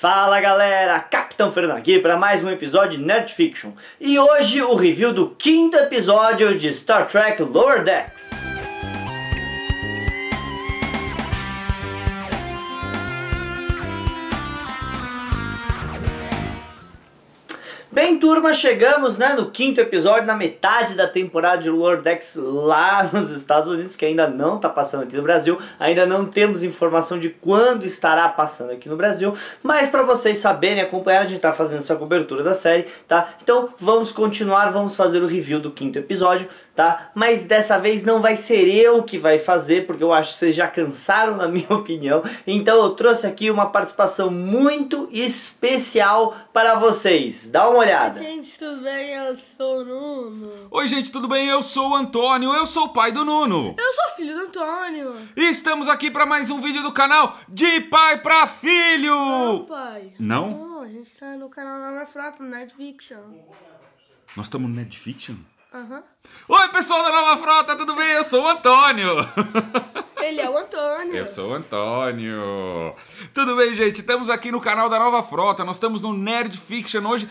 Fala galera, Capitão Fernando aqui para mais um episódio de Netfiction. Fiction. E hoje o review do quinto episódio de Star Trek Lower Decks. Bem, turma, chegamos né, no quinto episódio, na metade da temporada de Lordex lá nos Estados Unidos, que ainda não está passando aqui no Brasil. Ainda não temos informação de quando estará passando aqui no Brasil, mas para vocês saberem, acompanhar, a gente está fazendo essa cobertura da série, tá? Então vamos continuar, vamos fazer o review do quinto episódio tá? Mas dessa vez não vai ser eu que vai fazer, porque eu acho que vocês já cansaram na minha opinião. Então eu trouxe aqui uma participação muito especial para vocês. Dá uma olhada. Oi, gente, tudo bem? Eu sou o Nuno. Oi, gente, tudo bem? Eu sou o Antônio, eu sou o pai do Nuno. Eu sou filho do Antônio. E estamos aqui para mais um vídeo do canal De Pai para Filho. Não, pai. Não? Não, a gente está no canal da Netflix Nós estamos no Netflix Uhum. Oi, pessoal da Nova Frota, tudo bem? Eu sou o Antônio. Ele é o Antônio. Eu sou o Antônio. Tudo bem, gente? Estamos aqui no canal da Nova Frota. Nós estamos no Nerd Fiction hoje.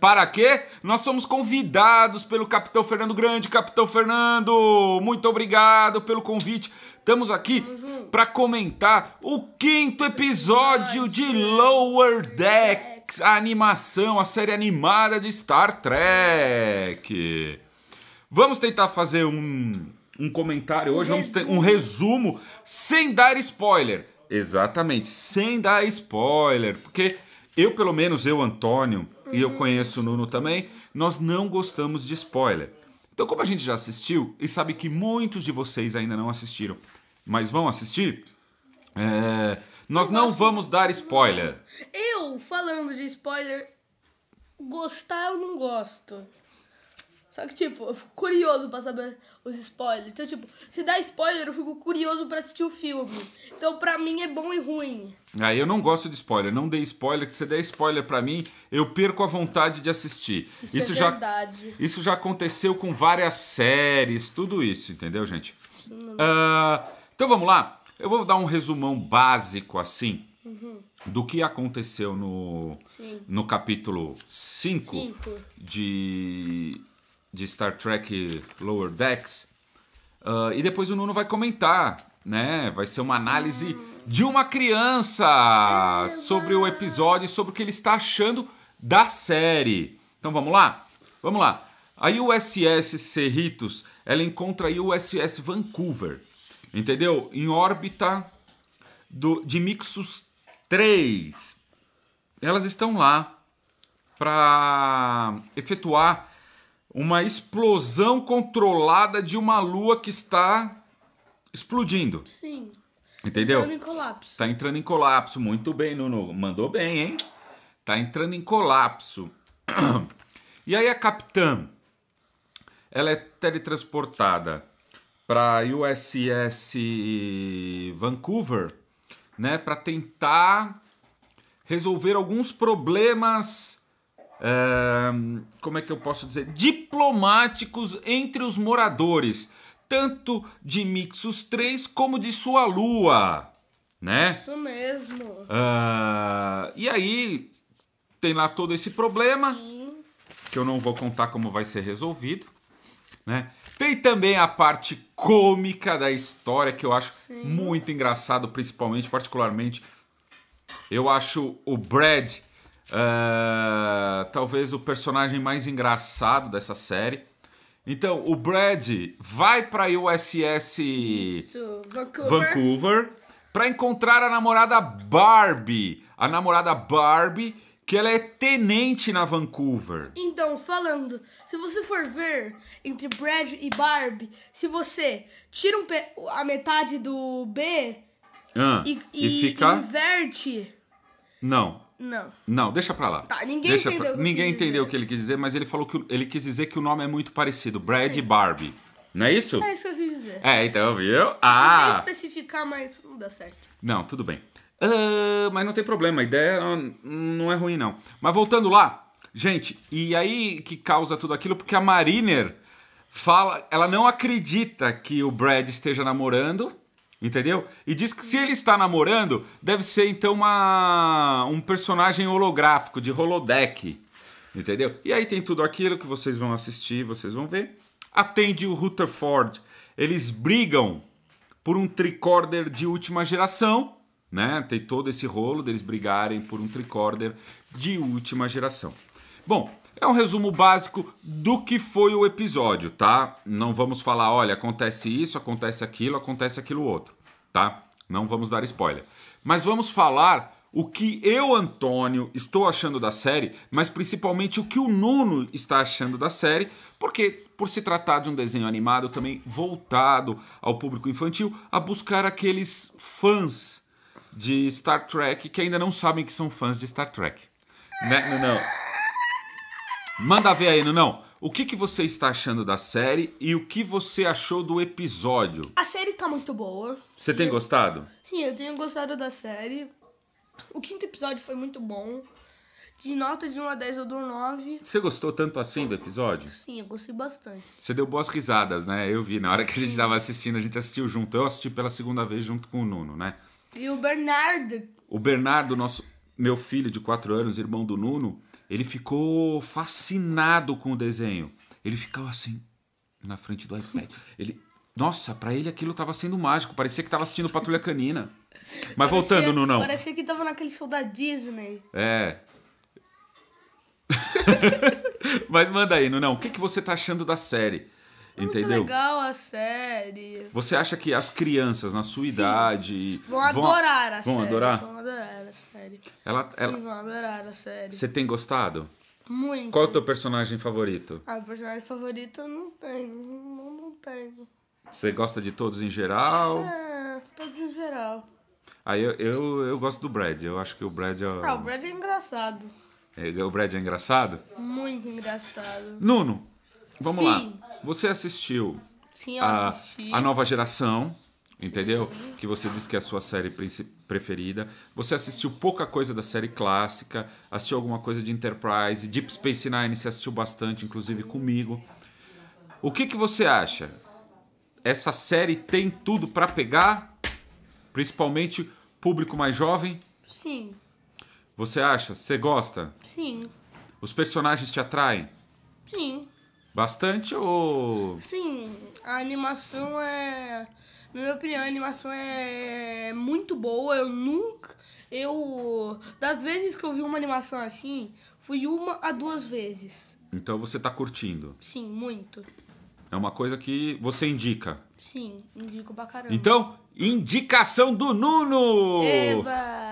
Para quê? Nós somos convidados pelo Capitão Fernando Grande. Capitão Fernando, muito obrigado pelo convite. Estamos aqui para comentar o quinto episódio de Lower Deck a animação, a série animada de Star Trek. Vamos tentar fazer um, um comentário hoje, um vamos resumo. ter um resumo sem dar spoiler. Exatamente, sem dar spoiler, porque eu, pelo menos, eu, Antônio, uhum. e eu uhum. conheço o Nuno também, nós não gostamos de spoiler. Então, como a gente já assistiu e sabe que muitos de vocês ainda não assistiram, mas vão assistir, é, nós não vamos dar spoiler. Eu, falando de spoiler, gostar eu não gosto. Só que, tipo, eu fico curioso pra saber os spoilers. Então, tipo, se dá spoiler, eu fico curioso pra assistir o filme. Então, pra mim, é bom e ruim. Ah, eu não gosto de spoiler. Não dê spoiler, que se der spoiler pra mim, eu perco a vontade de assistir. Isso, é isso é já, verdade. Isso já aconteceu com várias séries, tudo isso, entendeu, gente? Uh, então, vamos lá. Eu vou dar um resumão básico, assim, uhum. do que aconteceu no, no capítulo 5 de de Star Trek Lower Decks. Uh, e depois o Nuno vai comentar, né? Vai ser uma análise de uma criança sobre o episódio, sobre o que ele está achando da série. Então vamos lá? Vamos lá. A USS Cerritos, ela encontra a USS Vancouver, entendeu? Em órbita do, de Mixus 3. Elas estão lá para efetuar uma explosão controlada de uma lua que está explodindo. Sim. Entendeu? Entrando em colapso. Tá entrando em colapso. Muito bem, Nuno. Mandou bem, hein? Tá entrando em colapso. E aí a capitã, ela é teletransportada para USS Vancouver, né, para tentar resolver alguns problemas como é que eu posso dizer? Diplomáticos entre os moradores, tanto de Mixus 3 como de sua lua, né? Isso mesmo. e aí tem lá todo esse problema, Sim. que eu não vou contar como vai ser resolvido, né? Tem também a parte cômica da história que eu acho Sim. muito engraçado, principalmente, particularmente. Eu acho o Brad é, talvez o personagem mais engraçado dessa série. Então, o Brad vai para USS Isso, Vancouver, Vancouver para encontrar a namorada Barbie. A namorada Barbie, que ela é tenente na Vancouver. Então, falando, se você for ver entre Brad e Barbie, se você tira um a metade do B ah, e, e, e fica... inverte não. Não. Não, deixa pra lá. Tá, ninguém deixa entendeu. Pra... Ninguém entendeu o que ele quis dizer, mas ele falou que ele quis dizer que o nome é muito parecido: Brad Sim. e Barbie. Não é isso? É isso que eu quis dizer. É, então, viu? Ah! Eu tentei especificar, mas não dá certo. Não, tudo bem. Uh, mas não tem problema, a ideia não é ruim, não. Mas voltando lá, gente, e aí que causa tudo aquilo? Porque a Mariner fala, ela não acredita que o Brad esteja namorando Entendeu? E diz que se ele está namorando, deve ser então uma, um personagem holográfico, de holodeck. Entendeu? E aí tem tudo aquilo que vocês vão assistir, vocês vão ver. Atende o Rutherford. Eles brigam por um tricorder de última geração, né? Tem todo esse rolo deles brigarem por um tricorder de última geração. Bom, é um resumo básico do que foi o episódio, tá? Não vamos falar, olha, acontece isso, acontece aquilo, acontece aquilo outro, tá? Não vamos dar spoiler. Mas vamos falar o que eu, Antônio, estou achando da série, mas principalmente o que o Nuno está achando da série, porque por se tratar de um desenho animado também voltado ao público infantil, a buscar aqueles fãs de Star Trek que ainda não sabem que são fãs de Star Trek. Né? Não, não. Manda ver aí, Nunão. O que, que você está achando da série e o que você achou do episódio? A série tá muito boa. Você tem eu... gostado? Sim, eu tenho gostado da série. O quinto episódio foi muito bom. De nota de 1 a 10 eu dou 9. Você gostou tanto assim do episódio? Sim, eu gostei bastante. Você deu boas risadas, né? Eu vi. Na hora que a gente estava assistindo, a gente assistiu junto. Eu assisti pela segunda vez junto com o Nuno, né? E o Bernardo. O Bernardo, nosso meu filho de 4 anos, irmão do Nuno, ele ficou fascinado com o desenho. Ele ficava assim, na frente do iPad. Ele, nossa, para ele aquilo tava sendo mágico, parecia que tava assistindo Patrulha Canina. Mas parecia, voltando no não. Parecia que tava naquele show da Disney. É. Mas manda aí, Nunão, o que, que você tá achando da série? É entendeu? Muito legal a série. Você acha que as crianças na sua Sim. idade vão, vão adorar a vão série? Adorar? Vão adorar a série. Ela, Sim, ela... vão adorar a série. Você tem gostado? Muito. Qual é o teu personagem favorito? Ah, o personagem favorito eu não tenho. Não, não tenho. Você gosta de todos em geral? É, todos em geral. Aí ah, eu, eu, eu gosto do Brad. Eu acho que o Brad é. Ah, o Brad é engraçado. É, o Brad é engraçado? Muito engraçado. Nuno, Vamos Sim. lá. Você assistiu Sim, a, assisti. a nova geração, entendeu? Sim. Que você disse que é a sua série preferida. Você assistiu pouca coisa da série clássica, assistiu alguma coisa de Enterprise, Deep Space Nine você assistiu bastante, inclusive comigo. O que, que você acha? Essa série tem tudo para pegar? Principalmente público mais jovem? Sim. Você acha? Você gosta? Sim. Os personagens te atraem? Sim. Bastante ou. Sim, a animação é. Na minha opinião, a animação é, é muito boa. Eu nunca. Eu. Das vezes que eu vi uma animação assim, fui uma a duas vezes. Então você tá curtindo? Sim, muito. É uma coisa que você indica? Sim, indico pra caramba. Então, indicação do Nuno! Eba!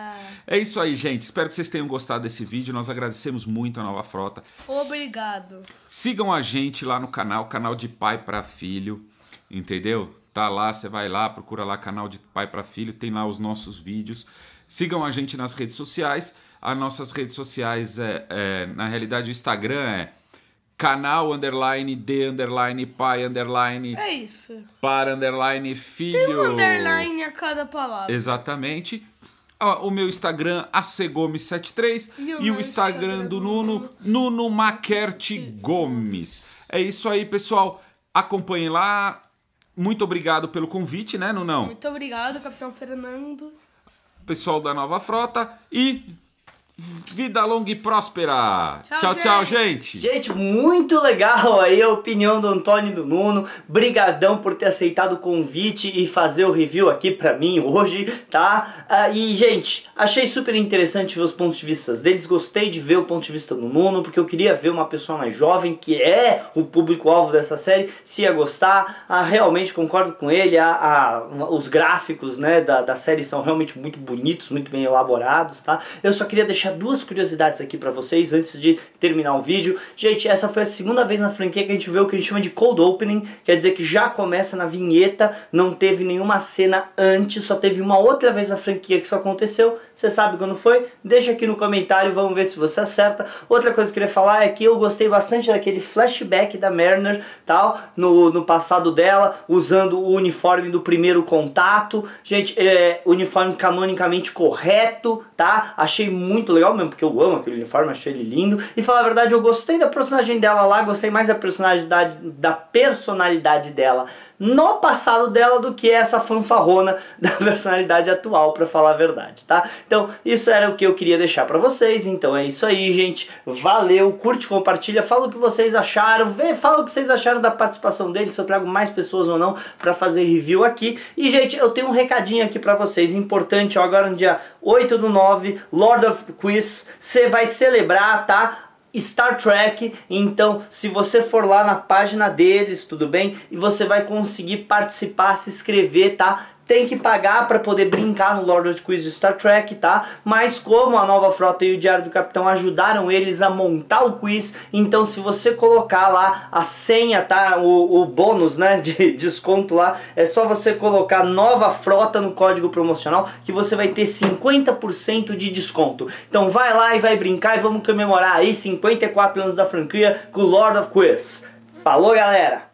É isso aí, gente. Espero que vocês tenham gostado desse vídeo. Nós agradecemos muito a Nova Frota. Obrigado. Sigam a gente lá no canal, canal de pai para filho, entendeu? Tá lá, você vai lá, procura lá canal de pai para filho, tem lá os nossos vídeos. Sigam a gente nas redes sociais. As nossas redes sociais é, é na realidade, o Instagram é canal underline de underline pai underline é isso para underline filho tem um underline a cada palavra exatamente o meu Instagram acgomes 73 e o, e o Instagram, do Nuno, Nuno Maquerte Gomes. É isso aí, pessoal. Acompanhem lá. Muito obrigado pelo convite, né, Nunão? Muito obrigado, Capitão Fernando. Pessoal da Nova Frota e Vida longa e próspera. Tchau, tchau gente. tchau, gente. gente. muito legal aí a opinião do Antônio e do Nuno. Brigadão por ter aceitado o convite e fazer o review aqui pra mim hoje, tá? Ah, e, gente, achei super interessante ver os pontos de vista deles. Gostei de ver o ponto de vista do Nuno, porque eu queria ver uma pessoa mais jovem, que é o público-alvo dessa série, se ia gostar. Ah, realmente concordo com ele. Ah, ah os gráficos né, da, da série são realmente muito bonitos, muito bem elaborados, tá? Eu só queria deixar deixar duas curiosidades aqui para vocês antes de terminar o vídeo. Gente, essa foi a segunda vez na franquia que a gente vê o que a gente chama de cold opening, quer dizer que já começa na vinheta, não teve nenhuma cena antes, só teve uma outra vez na franquia que isso aconteceu. Você sabe quando foi? Deixa aqui no comentário, vamos ver se você acerta. Outra coisa que eu queria falar é que eu gostei bastante daquele flashback da Mariner, tal, no, no passado dela, usando o uniforme do primeiro contato. Gente, é, uniforme canonicamente correto, tá? Achei muito legal mesmo, porque eu amo aquele uniforme, achei ele lindo. E falar a verdade, eu gostei da personagem dela lá, gostei mais da personalidade, da personalidade dela no passado dela do que essa fanfarrona da personalidade atual, para falar a verdade, tá? Então, isso era o que eu queria deixar para vocês. Então é isso aí, gente. Valeu, curte, compartilha, fala o que vocês acharam, vê, fala o que vocês acharam da participação dele, se eu trago mais pessoas ou não para fazer review aqui. E, gente, eu tenho um recadinho aqui para vocês, importante, ó, agora no dia 8 do 9, Lord of the quiz, você vai celebrar, tá? Star Trek, então se você for lá na página deles, tudo bem? E você vai conseguir participar, se inscrever, tá? tem que pagar para poder brincar no Lord of the Quiz de Star Trek, tá? Mas como a Nova Frota e o Diário do Capitão ajudaram eles a montar o quiz, então se você colocar lá a senha, tá? O, o bônus, né? De desconto lá, é só você colocar Nova Frota no código promocional que você vai ter 50% de desconto. Então vai lá e vai brincar e vamos comemorar aí 54 anos da franquia com o Lord of Quiz. Falou, galera!